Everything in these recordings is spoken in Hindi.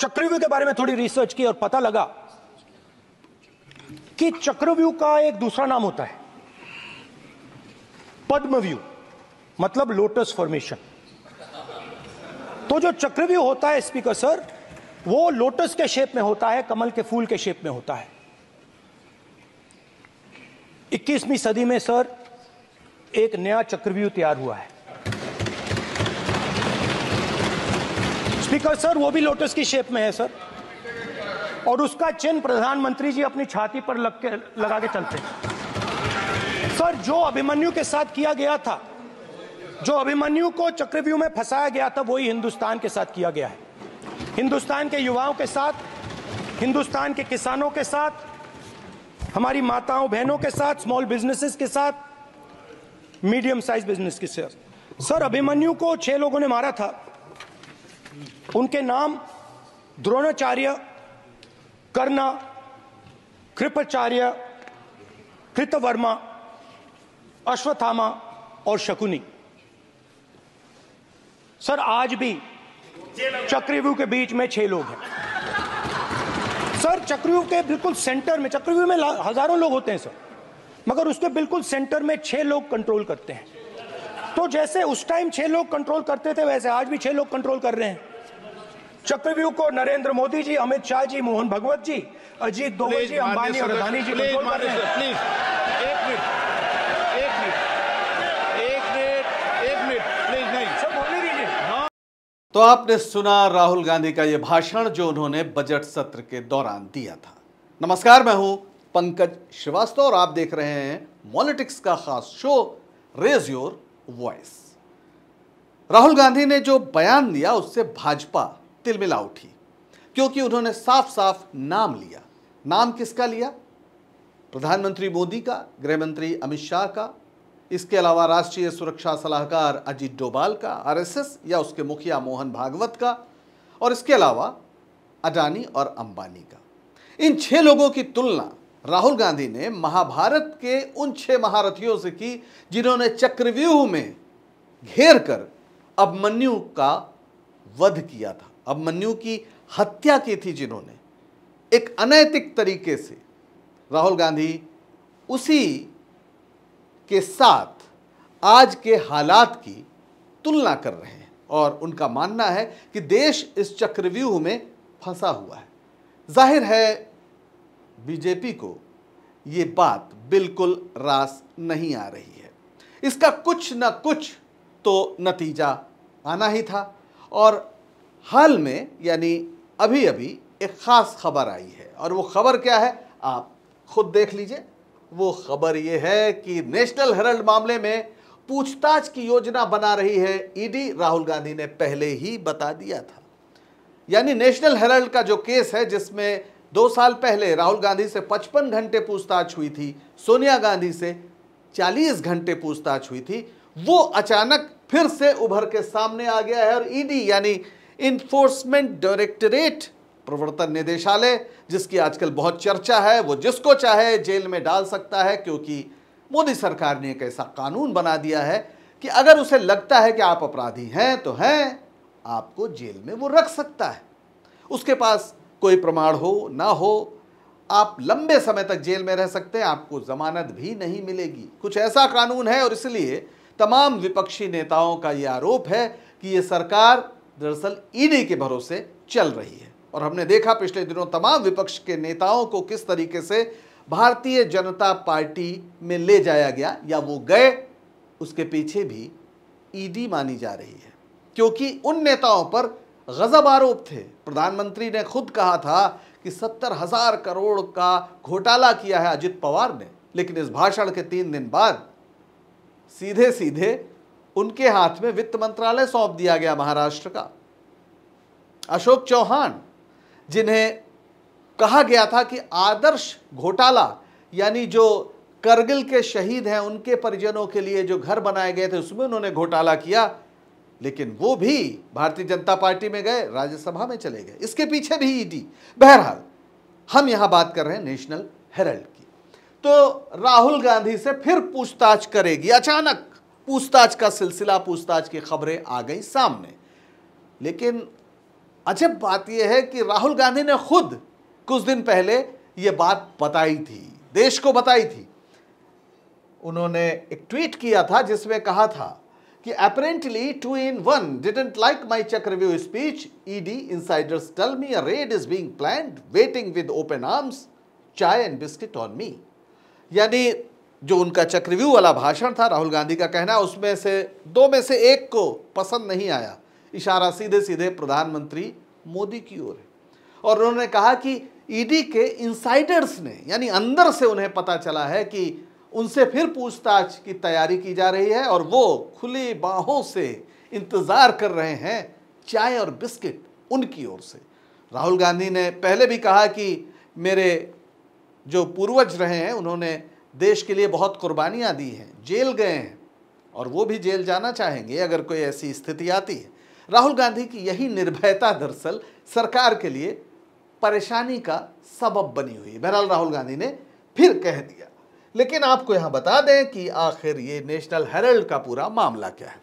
चक्रव्यूह के बारे में थोड़ी रिसर्च की और पता लगा कि चक्रव्यूह का एक दूसरा नाम होता है पद्मव्यूह मतलब लोटस फॉर्मेशन तो जो चक्रव्यूह होता है स्पीकर सर वो लोटस के शेप में होता है कमल के फूल के शेप में होता है 21वीं सदी में सर एक नया चक्रव्यूह तैयार हुआ है स्पीकर सर वो भी लोटस की शेप में है सर और उसका चिन्ह प्रधानमंत्री जी अपनी छाती पर लग के लगा के चलते सर जो अभिमन्यु के साथ किया गया था जो अभिमन्यु को चक्रव्यूह में फंसाया गया था वही हिंदुस्तान के साथ किया गया है हिंदुस्तान के युवाओं के साथ हिंदुस्तान के किसानों के साथ हमारी माताओं बहनों के साथ स्मॉल बिजनेसेस के साथ मीडियम साइज बिजनेस के साथ सर अभिमन्यु को छह लोगों ने मारा था उनके नाम द्रोणाचार्य कर्णा कृपाचार्य कृतवर्मा अश्वत्थामा और शकुनी सर आज भी चक्रव्यूह के बीच में छह लोग हैं सर चक्रव्यूह के बिल्कुल सेंटर में चक्रव्यूह में हजारों लोग होते हैं सर मगर उसके बिल्कुल सेंटर में छह लोग कंट्रोल करते हैं तो जैसे उस टाइम छह लोग कंट्रोल करते थे वैसे आज भी छह लोग कंट्रोल कर रहे हैं चक्रव्यूह को नरेंद्र मोदी जी अमित शाह जी मोहन भगवत जी अजीत दोवे जी अंबानी और अदानी जी प्लीज प्लीज एक मिनट एक मिनट एक मिनट एक मिनट प्लीज नहीं सब बोलने दीजिए तो आपने सुना राहुल गांधी का यह भाषण जो उन्होंने बजट सत्र के दौरान दिया था नमस्कार मैं हूं पंकज श्रीवास्तव और आप देख रहे हैं पॉलिटिक्स का खास show raise your voice Rahul Gandhi ने जो बयान दिया उससे भाजपा तिलमिला उठी क्योंकि उन्होंने साफ साफ नाम लिया नाम किसका लिया प्रधानमंत्री मोदी का गृहमंत्री अमित शाह का इसके अलावा राष्ट्रीय सुरक्षा सलाहकार अजीत डोभाल का आरएसएस या उसके मुखिया मोहन भागवत का और इसके अलावा अडानी और अंबानी का इन छह लोगों की तुलना राहुल गांधी ने महाभारत के उन छह महारथियों से की जिन्होंने चक्रव्यूह में घेर कर अभमन्यु का वध किया था अभिमन्यु की हत्या की थी जिन्होंने एक अनैतिक तरीके से राहुल गांधी उसी के साथ आज के हालात की तुलना कर रहे हैं और उनका मानना है कि देश इस चक्रव्यूह में फंसा हुआ है जाहिर है बीजेपी को ये बात बिल्कुल रास नहीं आ रही है इसका कुछ ना कुछ तो नतीजा आना ही था और हाल में यानी अभी अभी एक ख़ास खबर आई है और वो खबर क्या है आप खुद देख लीजिए वो खबर ये है कि नेशनल हेरल्ड मामले में पूछताछ की योजना बना रही है ईडी राहुल गांधी ने पहले ही बता दिया था यानी नेशनल हेरल्ड का जो केस है जिसमें दो साल पहले राहुल गांधी से 55 घंटे पूछताछ हुई थी सोनिया गांधी से 40 घंटे पूछताछ हुई थी वो अचानक फिर से उभर के सामने आ गया है और ईडी यानी इन्फोर्समेंट डायरेक्टरेट प्रवर्तन निदेशालय जिसकी आजकल बहुत चर्चा है वो जिसको चाहे जेल में डाल सकता है क्योंकि मोदी सरकार ने एक ऐसा कानून बना दिया है कि अगर उसे लगता है कि आप अपराधी हैं तो हैं आपको जेल में वो रख सकता है उसके पास कोई प्रमाण हो ना हो आप लंबे समय तक जेल में रह सकते हैं आपको जमानत भी नहीं मिलेगी कुछ ऐसा कानून है और इसलिए तमाम विपक्षी नेताओं का ये आरोप है कि ये सरकार दरअसल ईडी के भरोसे चल रही है और हमने देखा पिछले दिनों तमाम विपक्ष के नेताओं को किस तरीके से भारतीय जनता पार्टी में ले जाया गया या वो गए उसके पीछे भी ईडी मानी जा रही है क्योंकि उन नेताओं पर गजब आरोप थे प्रधानमंत्री ने खुद कहा था कि सत्तर हजार करोड़ का घोटाला किया है अजित पवार ने लेकिन इस भाषण के तीन दिन बाद सीधे सीधे उनके हाथ में वित्त मंत्रालय सौंप दिया गया महाराष्ट्र का अशोक चौहान जिन्हें कहा गया था कि आदर्श घोटाला यानी जो करगिल के शहीद हैं उनके परिजनों के लिए जो घर बनाए गए थे उसमें उन्होंने घोटाला किया लेकिन वो भी भारतीय जनता पार्टी में गए राज्यसभा में चले गए इसके पीछे भी ईडी e बहरहाल हम यहां बात कर रहे हैं नेशनल हेरल्ड की तो राहुल गांधी से फिर पूछताछ करेगी अचानक पूछताछ का सिलसिला पूछताछ की खबरें आ गई सामने लेकिन अजब बात यह है कि राहुल गांधी ने खुद कुछ दिन पहले यह बात बताई थी देश को बताई थी उन्होंने एक ट्वीट किया था जिसमें कहा था कि apparently two in one didn't like my speech review speech. ED insiders tell me a raid is being planned, waiting with open chai and biscuit on me यानी जो उनका चक्रव्यू वाला भाषण था राहुल गांधी का कहना उसमें से दो में से एक को पसंद नहीं आया इशारा सीधे सीधे प्रधानमंत्री मोदी की ओर है और उन्होंने कहा कि ईडी e के इंसाइडर्स ने यानी अंदर से उन्हें पता चला है कि उनसे फिर पूछताछ की तैयारी की जा रही है और वो खुली बाहों से इंतज़ार कर रहे हैं चाय और बिस्किट उनकी ओर से राहुल गांधी ने पहले भी कहा कि मेरे जो पूर्वज रहे हैं उन्होंने देश के लिए बहुत कुर्बानियाँ दी हैं जेल गए हैं और वो भी जेल जाना चाहेंगे अगर कोई ऐसी स्थिति आती है राहुल गांधी की यही निर्भयता दरअसल सरकार के लिए परेशानी का सबब बनी हुई है बहरहाल राहुल गांधी ने फिर कह दिया लेकिन आपको यहां बता दें कि आखिर ये नेशनल हेरल्ड का पूरा मामला क्या है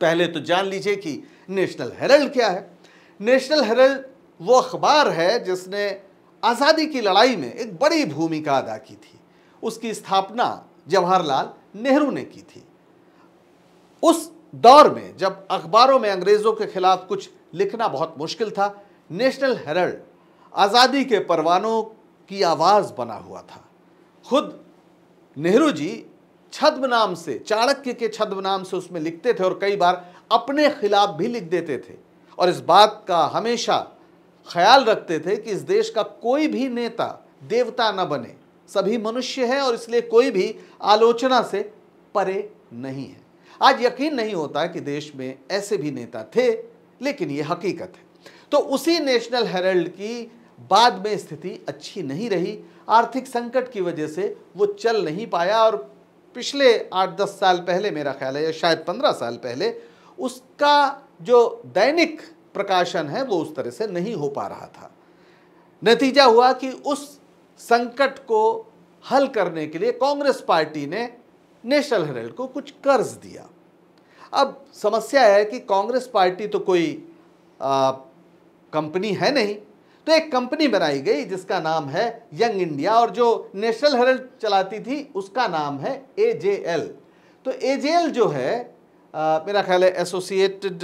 पहले तो जान लीजिए कि नेशनल हेरल्ड क्या है नेशनल हेरल्ड वो अखबार है जिसने आज़ादी की लड़ाई में एक बड़ी भूमिका अदा की थी उसकी स्थापना जवाहरलाल नेहरू ने की थी उस दौर में जब अखबारों में अंग्रेज़ों के खिलाफ कुछ लिखना बहुत मुश्किल था नेशनल हेरल्ड आज़ादी के परवानों की आवाज़ बना हुआ था खुद नेहरू जी छद्म नाम से चाणक्य के छद्म नाम से उसमें लिखते थे और कई बार अपने खिलाफ भी लिख देते थे और इस बात का हमेशा ख्याल रखते थे कि इस देश का कोई भी नेता देवता न बने सभी मनुष्य हैं और इसलिए कोई भी आलोचना से परे नहीं है आज यकीन नहीं होता कि देश में ऐसे भी नेता थे लेकिन ये हकीकत है तो उसी नेशनल हेरल्ड की बाद में स्थिति अच्छी नहीं रही आर्थिक संकट की वजह से वो चल नहीं पाया और पिछले आठ दस साल पहले मेरा ख्याल है या शायद पंद्रह साल पहले उसका जो दैनिक प्रकाशन है वो उस तरह से नहीं हो पा रहा था नतीजा हुआ कि उस संकट को हल करने के लिए कांग्रेस पार्टी ने नेशनल हेरल्ड को कुछ कर्ज दिया अब समस्या है कि कांग्रेस पार्टी तो कोई कंपनी है नहीं तो एक कंपनी बनाई गई जिसका नाम है यंग इंडिया और जो नेशनल हेरल्ड चलाती थी उसका नाम है ए जे एल तो ए जे एल जो है आ, मेरा ख्याल है एसोसिएटेड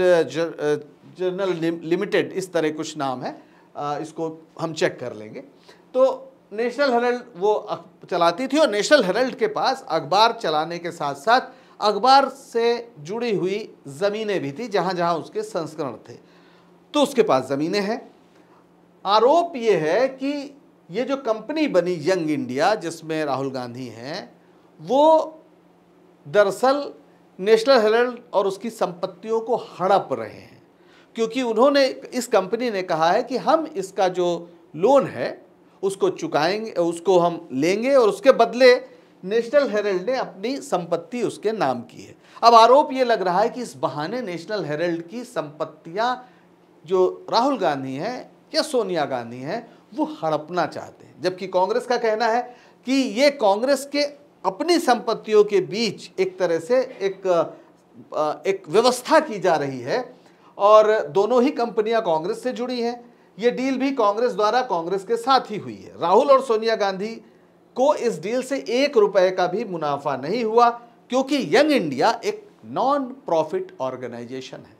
जर्नल लिमिटेड इस तरह कुछ नाम है आ, इसको हम चेक कर लेंगे तो नेशनल हेरल्ड वो चलाती थी और नेशनल हेरल्ड के पास अखबार चलाने के साथ साथ अखबार से जुड़ी हुई ज़मीनें भी थी जहाँ जहाँ उसके संस्करण थे तो उसके पास ज़मीनें हैं आरोप ये है कि ये जो कंपनी बनी यंग इंडिया जिसमें राहुल गांधी हैं वो दरअसल नेशनल हेरल्ड और उसकी संपत्तियों को हड़प रहे हैं क्योंकि उन्होंने इस कंपनी ने कहा है कि हम इसका जो लोन है उसको चुकाएंगे उसको हम लेंगे और उसके बदले नेशनल हेरल्ड ने अपनी संपत्ति उसके नाम की है अब आरोप ये लग रहा है कि इस बहाने नेशनल हेरल्ड की संपत्तियाँ जो राहुल गांधी हैं या सोनिया गांधी हैं वो हड़पना चाहते हैं जबकि कांग्रेस का कहना है कि ये कांग्रेस के अपनी संपत्तियों के बीच एक तरह से एक एक व्यवस्था की जा रही है और दोनों ही कंपनियां कांग्रेस से जुड़ी हैं ये डील भी कांग्रेस द्वारा कांग्रेस के साथ ही हुई है राहुल और सोनिया गांधी को इस डील से एक रुपए का भी मुनाफा नहीं हुआ क्योंकि यंग इंडिया एक नॉन प्रॉफिट ऑर्गेनाइजेशन है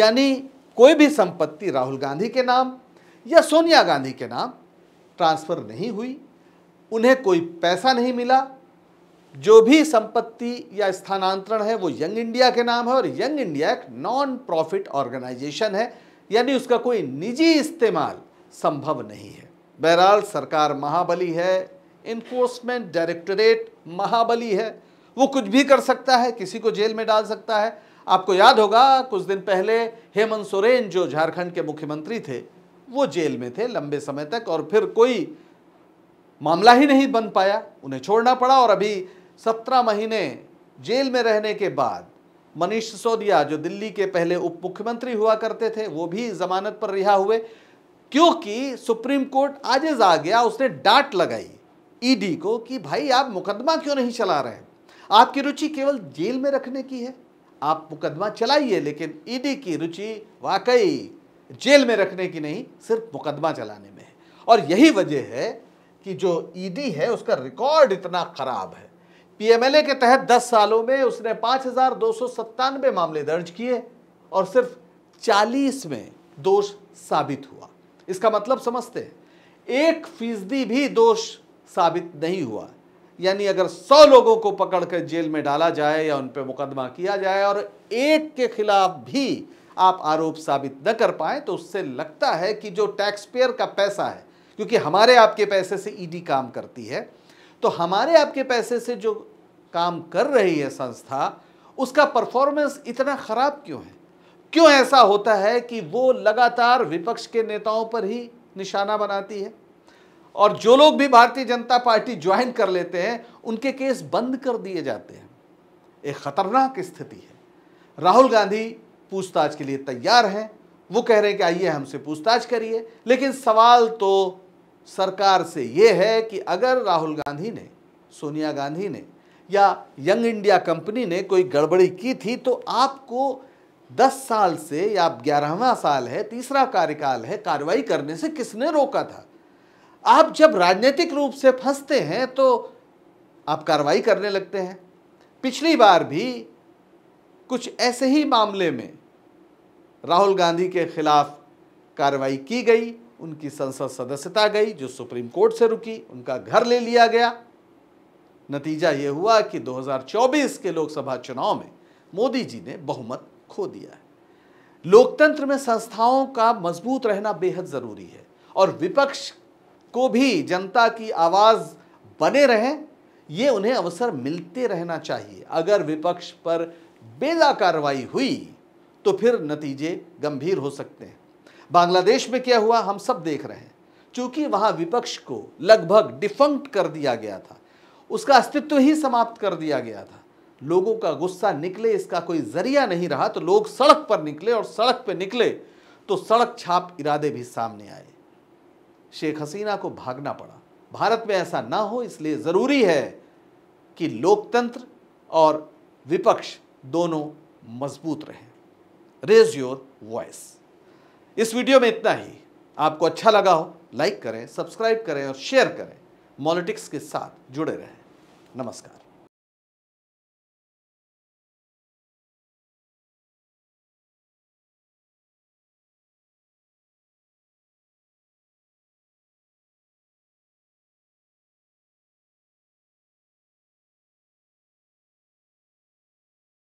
यानी कोई भी संपत्ति राहुल गांधी के नाम या सोनिया गांधी के नाम ट्रांसफ़र नहीं हुई उन्हें कोई पैसा नहीं मिला जो भी संपत्ति या स्थानांतरण है वो यंग इंडिया के नाम है और यंग इंडिया एक नॉन प्रॉफिट ऑर्गेनाइजेशन है यानी उसका कोई निजी इस्तेमाल संभव नहीं है बहरहाल सरकार महाबली है इन्फोर्समेंट डायरेक्टोरेट महाबली है वो कुछ भी कर सकता है किसी को जेल में डाल सकता है आपको याद होगा कुछ दिन पहले हेमंत सोरेन जो झारखंड के मुख्यमंत्री थे वो जेल में थे लंबे समय तक और फिर कोई मामला ही नहीं बन पाया उन्हें छोड़ना पड़ा और अभी सत्रह महीने जेल में रहने के बाद मनीष सिसोदिया जो दिल्ली के पहले उप मुख्यमंत्री हुआ करते थे वो भी जमानत पर रिहा हुए क्योंकि सुप्रीम कोर्ट आज आ गया उसने डांट लगाई ईडी e को कि भाई आप मुकदमा क्यों नहीं चला रहे आपकी रुचि केवल जेल में रखने की है आप मुकदमा चलाइए लेकिन ईडी e की रुचि वाकई जेल में रखने की नहीं सिर्फ मुकदमा चलाने में है और यही वजह है कि जो ईडी e है उसका रिकॉर्ड इतना खराब है पीएमएलए के तहत 10 सालों में उसने पाँच हजार दो सौ सत्तानवे मामले दर्ज किए और सिर्फ 40 में दोष साबित हुआ इसका मतलब समझते हैं एक फीसदी भी दोष साबित नहीं हुआ यानी अगर 100 लोगों को पकड़कर जेल में डाला जाए या उन पर मुकदमा किया जाए और एक के खिलाफ भी आप आरोप साबित न कर पाए तो उससे लगता है कि जो टैक्स पेयर का पैसा है क्योंकि हमारे आपके पैसे से ईडी e काम करती है तो हमारे आपके पैसे से जो काम कर रही है संस्था उसका परफॉर्मेंस इतना ख़राब क्यों है क्यों ऐसा होता है कि वो लगातार विपक्ष के नेताओं पर ही निशाना बनाती है और जो लोग भी भारतीय जनता पार्टी ज्वाइन कर लेते हैं उनके केस बंद कर दिए जाते हैं एक ख़तरनाक स्थिति है राहुल गांधी पूछताछ के लिए तैयार हैं वो कह रहे हैं कि आइए हमसे पूछताछ करिए लेकिन सवाल तो सरकार से ये है कि अगर राहुल गांधी ने सोनिया गांधी ने या यंग इंडिया कंपनी ने कोई गड़बड़ी की थी तो आपको 10 साल से या ग्यारहवा साल है तीसरा कार्यकाल है कार्रवाई करने से किसने रोका था आप जब राजनीतिक रूप से फंसते हैं तो आप कार्रवाई करने लगते हैं पिछली बार भी कुछ ऐसे ही मामले में राहुल गांधी के खिलाफ कार्रवाई की गई उनकी संसद सदस्यता गई जो सुप्रीम कोर्ट से रुकी उनका घर ले लिया गया नतीजा ये हुआ कि 2024 के लोकसभा चुनाव में मोदी जी ने बहुमत खो दिया है लोकतंत्र में संस्थाओं का मजबूत रहना बेहद ज़रूरी है और विपक्ष को भी जनता की आवाज़ बने रहें ये उन्हें अवसर मिलते रहना चाहिए अगर विपक्ष पर बेला कार्रवाई हुई तो फिर नतीजे गंभीर हो सकते हैं बांग्लादेश में क्या हुआ हम सब देख रहे हैं चूंकि वहां विपक्ष को लगभग डिफंक्ट कर दिया गया था उसका अस्तित्व ही समाप्त कर दिया गया था लोगों का गुस्सा निकले इसका कोई जरिया नहीं रहा तो लोग सड़क पर निकले और सड़क पर निकले तो सड़क छाप इरादे भी सामने आए शेख हसीना को भागना पड़ा भारत में ऐसा ना हो इसलिए ज़रूरी है कि लोकतंत्र और विपक्ष दोनों मजबूत रहे रेज योर वॉइस इस वीडियो में इतना ही आपको अच्छा लगा हो लाइक करें सब्सक्राइब करें और शेयर करें मॉलिटिक्स के साथ जुड़े रहें नमस्कार